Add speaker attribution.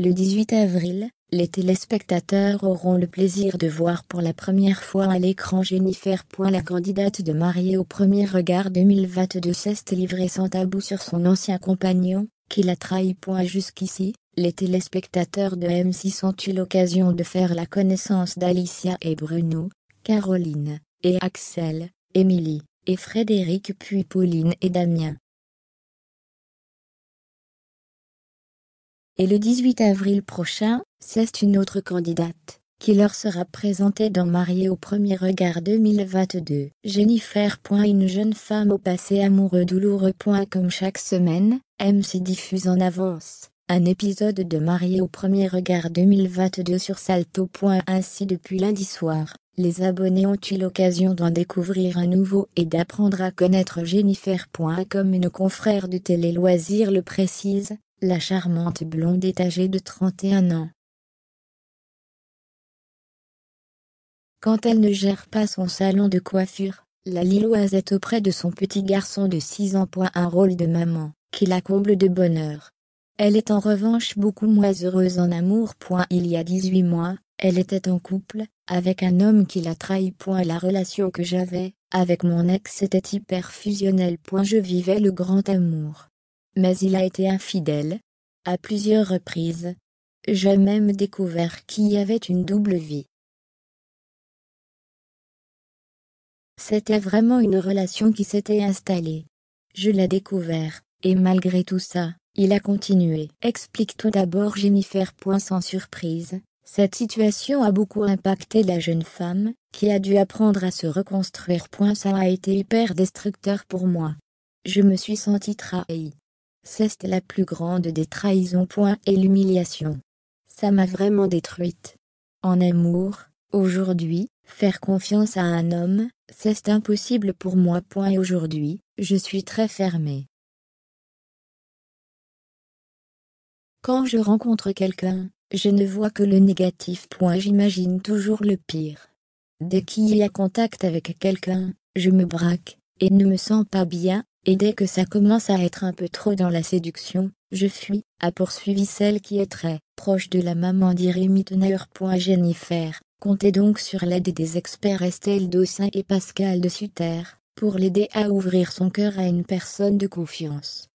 Speaker 1: Le 18 avril, les téléspectateurs auront le plaisir de voir pour la première fois à l'écran Jennifer Point, la candidate de Mariée au premier regard 2022 s'est livrée sans tabou sur son ancien compagnon, qui l'a trahi. Point jusqu'ici, les téléspectateurs de M6 ont eu l'occasion de faire la connaissance d'Alicia et Bruno, Caroline, et Axel, Émilie, et Frédéric puis Pauline et Damien.
Speaker 2: et le 18 avril prochain, c'est
Speaker 1: une autre candidate qui leur sera présentée dans Marié au premier regard 2022. Jennifer. Une jeune femme au passé amoureux douloureux. Comme chaque semaine, MC diffuse en avance un épisode de Mariée au premier regard 2022 sur Salto. Ainsi depuis lundi soir, les abonnés ont eu l'occasion d'en découvrir un nouveau et d'apprendre à connaître Jennifer. Comme une confrère de Télé Loisirs le précise. La charmante blonde est âgée de 31 ans.
Speaker 2: Quand elle ne gère pas son salon de
Speaker 1: coiffure, la Lilloise est auprès de son petit garçon de 6 ans. Un rôle de maman, qui la comble de bonheur. Elle est en revanche beaucoup moins heureuse en amour. Il y a 18 mois, elle était en couple, avec un homme qui la trahit. La relation que j'avais, avec mon ex était hyper fusionnelle. Je vivais le grand amour. Mais il a été infidèle, à plusieurs reprises, j'ai même découvert
Speaker 2: qu'il y avait une double vie.
Speaker 1: C'était vraiment une relation qui s'était installée. Je l'ai découvert, et malgré tout ça, il a continué. Explique tout d'abord Jennifer. sans surprise, cette situation a beaucoup impacté la jeune femme, qui a dû apprendre à se reconstruire. Ça a été hyper destructeur pour moi. Je me suis sentie trahie. C'est la plus grande des trahisons. Et l'humiliation. Ça m'a vraiment détruite. En amour, aujourd'hui, faire confiance à un homme, c'est impossible pour moi. Et aujourd'hui, je suis très fermée.
Speaker 2: Quand je rencontre quelqu'un, je ne vois que le
Speaker 1: négatif. J'imagine toujours le pire. Dès qu'il y a contact avec quelqu'un, je me braque, et ne me sens pas bien, et dès que ça commence à être un peu trop dans la séduction, je fuis, a poursuivi celle qui est très proche de la maman d'Irémy Jennifer. Comptez donc sur l'aide des experts Estelle Dossin et Pascal de Sutter pour l'aider à ouvrir son cœur à une personne de confiance.